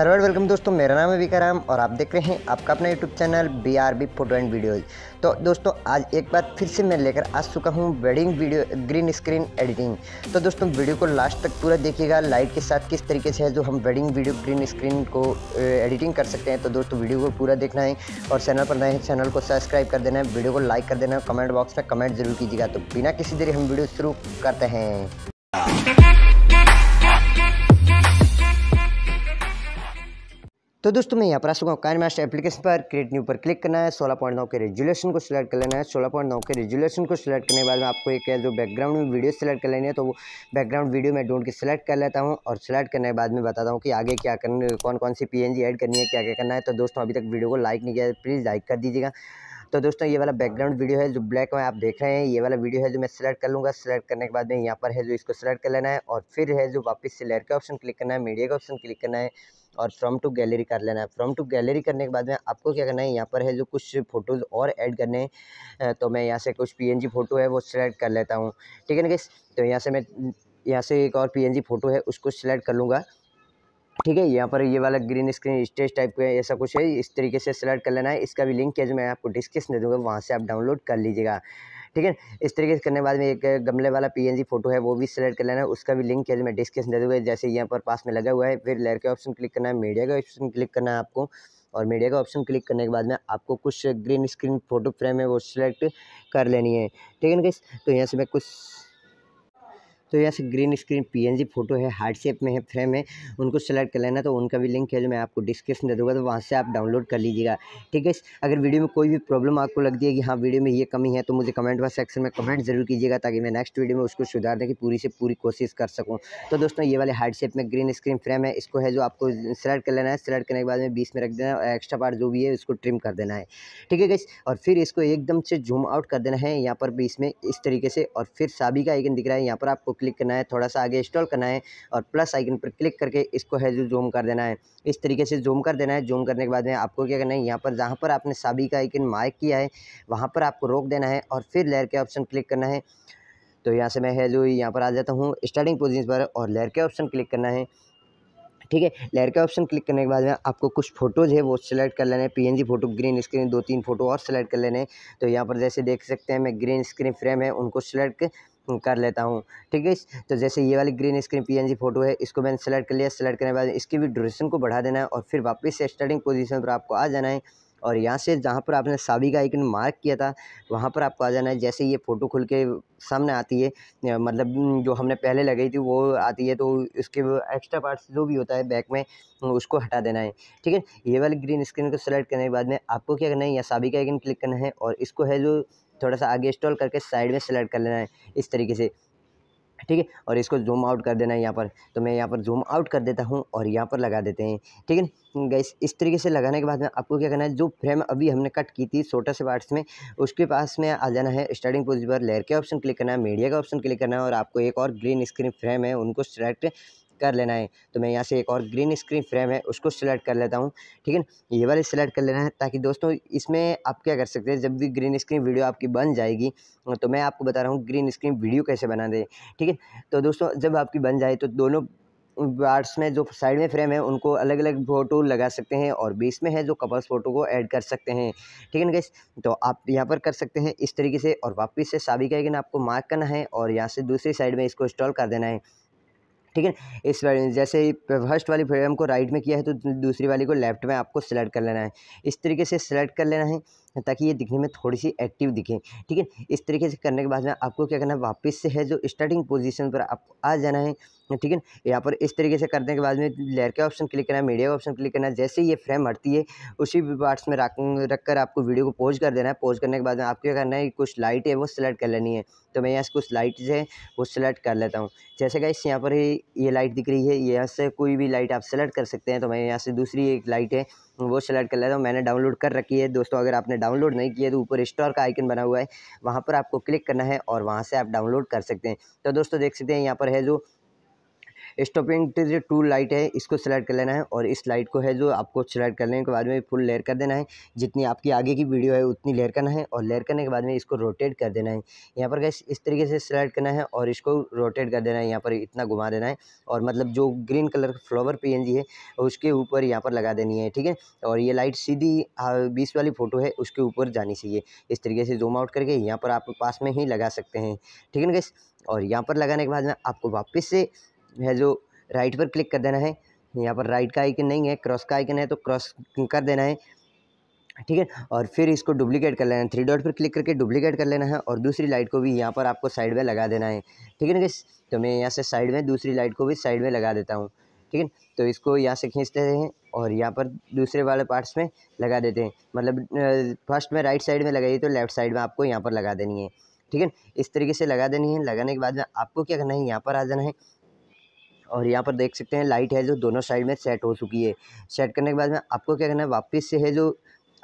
hello welcome दोस्तों मेरा नाम है विकाराम और आप देख रहे हैं आपका अपना YouTube channel B R B photo and videos तो दोस्तों आज एक बार फिर से मैं लेकर आ चुका हूँ wedding video green screen editing तो दोस्तों वीडियो को लास्ट तक पूरा देखिएगा लाइट के साथ किस तरीके से है जो हम वेडिंग वीडियो ग्रीन स्क्रीन को एडिटिंग कर सकते हैं तो दोस्तों वीडियो को पूरा देखना है और चैनल पर नए चैनल को सब्सक्राइब कर देना है वीडियो को लाइक कर देना है कमेंट बॉक्स में कमेंट जरूर कीजिएगा तो बिना किसी देरी हम वीडियो शुरू करते हैं तो दोस्तों मैं यहाँ पर आ चुका हूँ मास्टर एप्लीकेशन पर क्रिएट न्यू पर क्लिक करना है सोलह पॉइंट नौ के रेजुलेशन को सिलेक्ट कर लेना है सोलह पॉइंट नौ के रेजुलेशन को सिलेक्ट करने के बाद में आपको एक जो बैकग्राउंड में वीडियो सिलेक्ट कर लेनी है तो वो बैकग्राउंड वीडियो मैं ढूंढ के सिलेक्ट कर लेता हूँ और सिलेक्ट करने के बाद में बताता हूँ कि आगे क्या करना कौन कौन सी पी एड करनी है क्या क्या करना है तो दोस्तों अभी तक वीडियो को लाइक नहीं किया प्लीज़ लाइक कर दीजिएगा तो दोस्तों ये वाला बैकग्राउंड वीडियो है जो ब्लैक में आप देख रहे हैं ये वाला वीडियो है जो मैं सिलेक्ट कर लूँगा सिलेक्ट करने के बाद में यहाँ पर है जो इसको सिलेक्ट कर लेना है और फिर है जो वापस से लेयर का ऑप्शन क्लिक करना है मीडिया का ऑप्शन क्लिक करना है और फ्रॉम टू गैलरी कर लेना है फ्रॉम टू गैलरी करने के बाद में आपको क्या करना है यहाँ पर है जो कुछ फ़ोटोज़ और ऐड करने हैं तो मैं यहाँ से कुछ पी फ़ोटो है वो सिलेक्ट कर लेता हूँ ठीक है ना किस तो यहाँ से मैं यहाँ से एक और पी फ़ोटो है उसको सिलेक्ट कर लूँगा ठीक है यहाँ पर ये वाला ग्रीन स्क्रीन स्टेज टाइप का ऐसा कुछ है इस तरीके से सेलेक्ट कर लेना है इसका भी लिंक है जो मैं आपको डिस्क्रिप्शन दे दूँगा वहाँ से आप डाउनलोड कर लीजिएगा ठीक है इस तरीके से करने के बाद में एक गमले वाला पीएनजी फोटो है वो भी सिलेक्ट कर लेना है उसका भी लिंक है मैं डिस्क्रिप्शन दे दूँगा जैसे यहाँ पर पास में लगा हुआ है फिर लेयर का ऑप्शन क्लिक करना है मीडिया का ऑप्शन क्लिक करना है आपको और मीडिया का ऑप्शन क्लिक करने के बाद में आपको कुछ ग्रीन स्क्रीन फोटो फ्रेम है वो सिलेक्ट कर लेनी है ठीक है ना तो यहाँ से मैं कुछ तो yes green screen PNG photo है हार्ड शेप में है फ्रेम है उनको सेलेक्ट कर लेना तो उनका भी लिंक है जो मैं आपको डिस्क्रिप्शन दे दूँगा तो वहाँ से आप डाउनलोड कर लीजिएगा ठीक है अगर वीडियो में कोई भी प्रॉब्लम आपको लगती है कि हाँ वीडियो में ये कमी है तो मुझे कमेंट वाला सेक्शन में कमेंट जरूर कीजिएगा ताकि मैं नेक्स्ट वीडियो में उसको सुधारने की पूरी से पूरी कोशिश कर सकूँ तो दोस्तों ये वाले हार्ड शेप में ग्रीन स्क्रीन फ्रेम है इसको है जो आपको सेलेक्ट कर लेना है सेलेक्ट करने के बाद में बीस में रख देना है और एक्स्ट्रा पार्ट जो भी है उसको ट्रिम कर देना है ठीक है गैस और फिर इसको एकदम से जूम आउट कर देना है यहाँ पर भी में इस तरीके से और फिर साबी का आइकन दिख रहा है यहाँ पर आपको क्लिक करना है थोड़ा सा आगे इंस्टॉल करना है और प्लस आइकन पर क्लिक करके इसको है जो जूम कर देना है इस तरीके से जूम कर देना है जूम करने के बाद में आपको क्या करना है यहाँ पर जहाँ पर आपने साबी का आइकन मार्क किया है वहाँ पर आपको रोक देना है और फिर लेयर के ऑप्शन क्लिक करना है तो यहाँ से मैं है जो यहाँ पर आ जाता हूँ स्टार्टिंग पोजिशन पर और लेयर के ऑप्शन क्लिक करना है ठीक है लेयर का ऑप्शन क्लिक करने के बाद में आपको कुछ फोटोज़ है वो सिलेक्ट कर लेने an PNG photo green screen दो तीन फोटो और सिलेक्ट कर लेने तो यहाँ पर जैसे देख सकते हैं मैं ग्रीन स्क्रीन फ्रेम है उनको सिलेक्ट कर लेता हूँ ठीक है तो जैसे ये वाली ग्रीन स्क्रीन पीएनजी फोटो है इसको मैंने सेलेक्ट कर लिया सेलेक्ट करने के बाद इसकी भी ड्यूरेशन को बढ़ा देना है और फिर वापस से स्टार्टिंग पोजीशन पर आपको आ जाना है और यहाँ से जहाँ पर आपने साबी का आइकन मार्क किया था वहाँ पर आपको आ जाना है जैसे ये फ़ोटो खुल के सामने आती है मतलब जो हमने पहले लगाई थी वो आती है तो उसके एक्स्ट्रा पार्ट्स जो भी होता है बैक में उसको हटा देना है ठीक है ये वाली ग्रीन स्क्रीन को सेलेक्ट करने के बाद में आपको क्या करना है यहाँ साबी का आइकन क्लिक करना है और इसको है जो थोड़ा सा आगे स्टॉल करके साइड में सेलेक्ट कर लेना है इस तरीके से ठीक है और इसको जूम आउट कर देना है यहाँ पर तो मैं यहाँ पर जूम आउट कर देता हूँ और यहाँ पर लगा देते हैं ठीक है गैस इस तरीके से लगाने के बाद में आपको क्या करना है जो फ्रेम अभी हमने कट की थी छोटा से पार्ट्स में उसके पास में आ जाना है स्टार्टिंग पोजिशन पर लेयर के ऑप्शन क्लिक करना है मीडिया का ऑप्शन क्लिक करना है और आपको एक और ग्रीन स्क्रीन फ्रेम है उनको सेलेक्ट कर लेना है तो मैं यहाँ से एक और ग्रीन स्क्रीन फ्रेम है उसको सिलेक्ट कर लेता हूँ ठीक है ये वाले सिलेक्ट कर लेना है ताकि दोस्तों इसमें आप क्या कर सकते हैं जब भी ग्रीन स्क्रीन वीडियो आपकी बन जाएगी तो मैं आपको बता रहा हूँ ग्रीन स्क्रीन वीडियो कैसे बना दें ठीक है तो दोस्तों जब आपकी बन जाए तो दोनों पार्ट्स में जो साइड में फ्रेम है उनको अलग अलग फ़ोटो लगा सकते हैं और बीच में है जो कपल्स फ़ोटो को ऐड कर सकते हैं ठीक है ना गैस तो आप यहाँ पर कर सकते हैं इस तरीके से और वापस से कि ना आपको मार्क करना है और यहाँ से दूसरी साइड में इसको इंस्टॉल कर देना है ठीक है इस जैसे फर्स्ट वाली फ्रेम को राइट में किया है तो दूसरी वाली को लेफ़्ट में आपको सेलेक्ट कर लेना है इस तरीके से सेलेक्ट कर लेना है ताकि ये दिखने में थोड़ी सी एक्टिव दिखे ठीक है इस तरीके से करने के बाद में आपको क्या करना है वापस से है जो स्टार्टिंग पोजीशन पर आपको आ जाना है ठीक है यहाँ पर इस तरीके से करने के बाद में लेयर का ऑप्शन क्लिक करना है मीडिया का ऑप्शन क्लिक करना है जैसे ये फ्रेम हटती है उसी पार्ट्स में रख कर आपको वीडियो को पोज कर देना है पोज करने के बाद में आपको क्या करना है कुछ लाइट है वो सिलेक्ट कर लेनी है तो मैं यहाँ से कुछ लाइट है वो सिलेक्ट कर लेता हूँ जैसे कि यहाँ पर ये लाइट दिख रही है यहाँ से कोई भी लाइट आप सेलेक्ट कर सकते हैं तो मैं यहाँ से दूसरी एक लाइट है वो सेलेक्ट कर लेता हूँ मैंने डाउनलोड कर रखी है दोस्तों अगर आपने डाउनलोड नहीं किया तो ऊपर स्टोर का आइकन बना हुआ है वहाँ पर आपको क्लिक करना है और वहाँ से आप डाउनलोड कर सकते हैं तो दोस्तों देख सकते हैं यहाँ पर है जो स्टॉपिंग जो टू लाइट है इसको सेलेक्ट कर लेना है और इस लाइट को है जो आपको कर करने के बाद में फुल लेयर कर देना है जितनी आपकी आगे की वीडियो है उतनी लेयर करना है और लेयर करने के बाद में इसको रोटेट कर देना है यहाँ पर गैस इस तरीके से सेलेक्ट करना है और इसको रोटेट कर देना है यहाँ पर इतना घुमा देना है और मतलब जो ग्रीन कलर फ्लावर पी है उसके ऊपर यहाँ पर लगा देनी है ठीक है और ये लाइट सीधी बीस वाली फ़ोटो है उसके ऊपर जानी चाहिए इस तरीके से जूम आउट करके यहाँ पर आप पास में ही लगा सकते हैं ठीक है ना गैस और यहाँ पर लगाने के बाद में आपको वापस से है जो राइट पर क्लिक कर देना है यहाँ पर राइट का आइकन नहीं है क्रॉस का आइकन है तो क्रॉस कर देना है ठीक है और फिर इसको डुप्लीकेट कर लेना है थ्री डॉट पर क्लिक करके डुप्लीकेट कर लेना है और दूसरी लाइट को भी यहाँ पर आपको साइड में लगा देना है ठीक है ना तो मैं यहाँ से साइड में दूसरी लाइट को भी साइड में लगा देता हूँ ठीक है तो इसको यहाँ से खींचते हैं और यहाँ पर दूसरे वाले पार्ट्स में लगा देते हैं मतलब फर्स्ट में राइट साइड में लगाइए तो लेफ्ट साइड में आपको यहाँ पर लगा देनी है ठीक है इस तरीके से लगा देनी है लगाने के बाद में आपको क्या करना है यहाँ पर आ जाना है और यहाँ पर देख सकते हैं लाइट है जो दोनों साइड में सेट हो चुकी है सेट करने के बाद में आपको क्या करना है वापस से है जो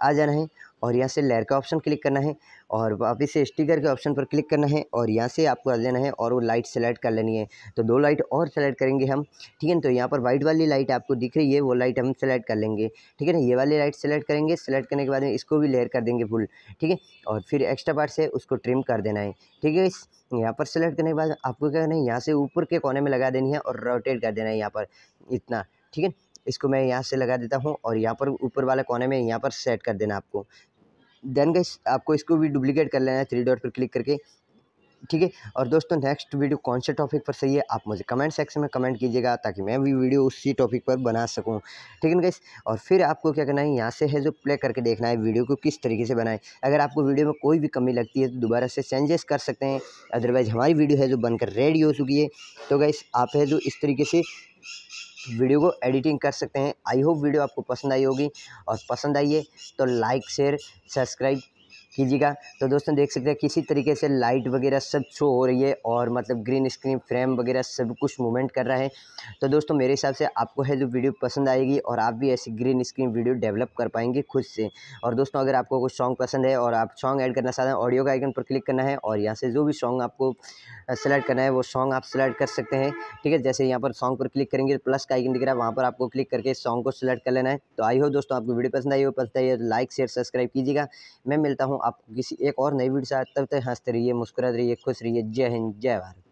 आ जाना है और यहाँ से लेयर का ऑप्शन क्लिक करना है और वापस से स्टिकर के ऑप्शन पर क्लिक करना है और यहाँ से आपको कर लेना है और वो लाइट सेलेक्ट कर लेनी है तो दो लाइट और सेलेक्ट करेंगे हम ठीक है तो यहाँ पर वाइट वाली लाइट आपको दिख रही है वो लाइट हम सेलेक्ट कर लेंगे ठीक है ना ये वाली लाइट सेलेक्ट करेंगे सेलेक्ट करने के बाद में इसको भी लेयर कर देंगे फुल ठीक है और फिर एक्स्ट्रा पार्ट से उसको ट्रिम कर देना है ठीक है यहाँ पर सेलेक्ट करने के बाद आपको क्या करना है यहाँ से ऊपर के कोने में लगा देनी है और रोटेट कर देना है यहाँ पर इतना ठीक है इसको मैं यहाँ से लगा देता हूँ और यहाँ पर ऊपर वाले कोने में यहाँ पर सेट कर देना आपको देन गई आपको इसको भी डुप्लीकेट कर लेना है थ्री डॉट पर क्लिक करके ठीक है और दोस्तों नेक्स्ट वीडियो कौन से टॉपिक पर सही है आप मुझे कमेंट सेक्शन में कमेंट कीजिएगा ताकि मैं भी वीडियो उसी टॉपिक पर बना सकूं ठीक है ना गैस और फिर आपको क्या करना है यहाँ से है जो प्ले करके देखना है वीडियो को किस तरीके से बनाएं अगर आपको वीडियो में कोई भी कमी लगती है तो दोबारा से चेंजेस कर सकते हैं अदरवाइज़ हमारी वीडियो है जो बनकर रेडी हो चुकी है तो गैस आप है जो इस तरीके से वीडियो को एडिटिंग कर सकते हैं आई होप वीडियो आपको पसंद आई होगी और पसंद आई है तो लाइक शेयर सब्सक्राइब कीजिएगा तो दोस्तों देख सकते हैं किसी तरीके से लाइट वगैरह सब शो हो रही है और मतलब ग्रीन स्क्रीन फ्रेम वगैरह सब कुछ मूवमेंट कर रहा है तो दोस्तों मेरे हिसाब से आपको है जो वीडियो पसंद आएगी और आप भी ऐसी ग्रीन स्क्रीन वीडियो डेवलप कर पाएंगे खुद से और दोस्तों अगर आपको कुछ सॉन्ग पसंद है और आप सॉन्ग ऐड करना चाहते हैं ऑडियो का आइकन पर क्लिक करना है और यहाँ से जो भी सॉन्ग आपको सेलेक्ट करना है वो सॉन्ग आप सेलेक्ट कर सकते हैं ठीक है जैसे यहाँ पर सॉन्ग पर क्लिक करेंगे प्लस तो का आइकन दिख रहा है वहाँ पर आपको क्लिक करके सॉन्ग को सिलेक्ट कर लेना है तो आई हो दोस्तों आपको वीडियो पसंद आई हो पसंद आई लाइक शेयर सब्सक्राइब कीजिएगा मैं मिलता हूँ आप किसी एक और नई वीडियो से आए तब तक हंसते रहिए मुस्कुराते रहिए खुश रहिए जय हिंद जय भारत